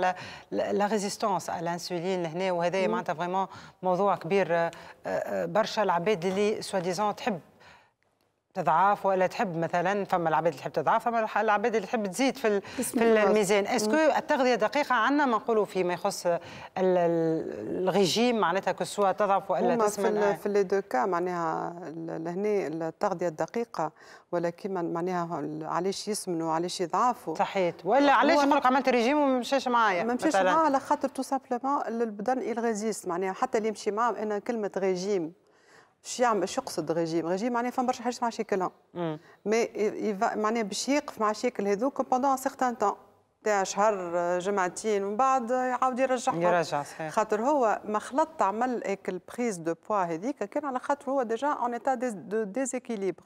لا ريزيستونس على الانسولين هنا وهذا معناتها فريمون موضوع كبير آه، آه، برشا العباد اللي سوا ديزون تحب تضعاف ولا تحب مثلا فما العباد اللي تحب تضعاف فما العباد اللي تحب تزيد في في الميزان اسكو التغذيه دقيقه عندنا ما نقولوا فيما يخص الريجيم معناتها كسوا تضعف ولا تسمن في, في لي دو كا معناها لهنا التغذيه الدقيقه ولا كيما معناها علاش يسمنوا علاش يضعفوا صحيت ولا علاش نقول لك عملت ريجيم وما مشاش معايا ما مشاش معايا على خاطر تو سامبلومون البدن الغزيز معناها حتى اللي يمشي معاه انا كلمه ريجيم باش يعمل شو يقصد ريجيم ريجيم معناها فما برشا حاجات مع شكلها مي معناها باش يقف مع الشكل هذوك بوندون سيغتان تان تاع شهر جمعتين ومن بعد يعاود يرجع يرجع صحيح خاطر هو ما خلط عمل هيك البريز دو بوا هذيك كان على خاطر هو ديجا اون ايتا دو ديزيكيليبر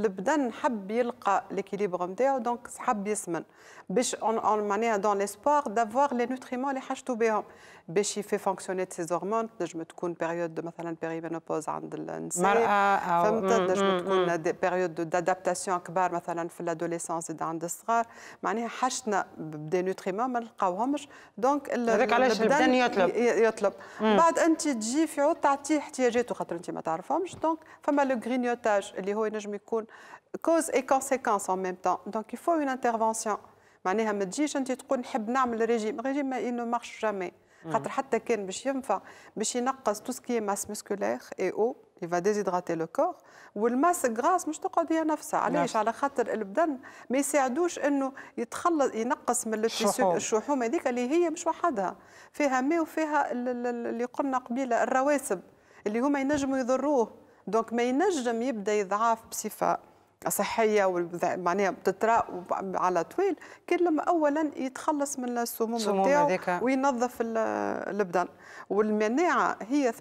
البدن حب يلقى ليكيليبر نتاعو دونك حب يسمن باش اون معناها دون ليسبوار دافوار لي نوتريمون اللي حاجته بهم باش يفي فونكسيوني سي زورمون تنجم تكون بيريود مثلا بيريمينوبوز عند النساء مرأة أو فهمت تنجم تكون بيريود دادابتاسيون كبار مثلا في الادوليسونس عند الصغار معناها حاجتنا دي نوتريمون ما نلقاوهمش دونك هذاك علاش البدن يطلب يطلب مم. بعد انت تجي في عود تعطيه احتياجاته خاطر انت ما تعرفهمش دونك فما لو غرينيوتاج اللي هو ينجم يكون كوز اي كونسيكونس اون ميم طون دونك يفو اون انترفونسيون معناها ما تجيش انت تقول نحب نعمل ريجيم ريجيم ما انه مارش جامي خاطر حتى كان باش ينفع باش ينقص تو سكي ماس مسكولير اي او اللي ديزيدغاتي لو كور والماس غراس مش تقعد هي نفسها نعم. علاش على خاطر البدن ما يساعدوش انه يتخلص ينقص من الشحوم هذيك اللي هي مش وحدها فيها ماء وفيها اللي قلنا قبيله الرواسب اللي هما ينجموا يضروه دونك ما ينجم يبدا يضعاف بصفه صحيه معناها بتتراء على طويل كان لما اولا يتخلص من السموم نتاعو وينظف البدن والمناعه هي 80%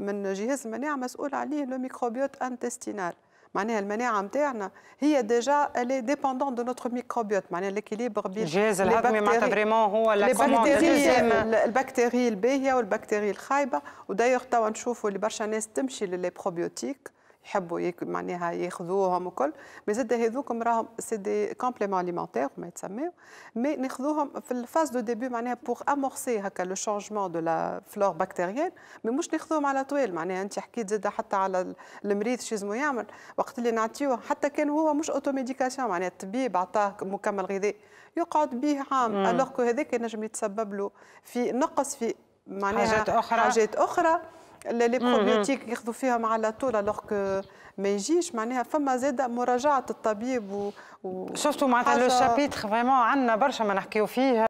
من جهاز المناعه مسؤول عليه لو ميكروبيوت انتستينال معناها المناعه نتاعنا هي ديجا الي ديبوندون دو نوتر ميكروبيوت معناها ليكيليبر بين الجهاز الهضمي معناتها فريمون هو البكتيري البكتيري الباهيه والبكتيري الخايبه ودايوغ توا نشوفوا اللي برشا ناس تمشي للي بروبيوتيك يحبوا يك... معناها ياخذوهم وكل مي زاد هذوكم راهم سي دي كومبليمون اليمونتير ما يتسموا مي ناخذوهم في الفاز دو ديبي معناها بوغ امورسي هكا لو شونجمون دو لا فلور بكتيريان مي مش ناخذوهم على طويل معناها انت حكيت زاد حتى على المريض شو لازم يعمل وقت اللي نعطيوه حتى كان هو مش اوتوميديكاسيون معناها الطبيب عطاه مكمل غذائي يقعد به عام الوغ كو هذاك ينجم يتسبب له في نقص في معناها حاجات اخرى حاجات اخرى لي بروبيوتيك mm-hmm. ياخذوا فيها مع لا طول الوغ ما يجيش معناها فما زاده مراجعه الطبيب و, و... شفتوا معناتها لو شابيتر فريمون عندنا برشا ما نحكيو فيه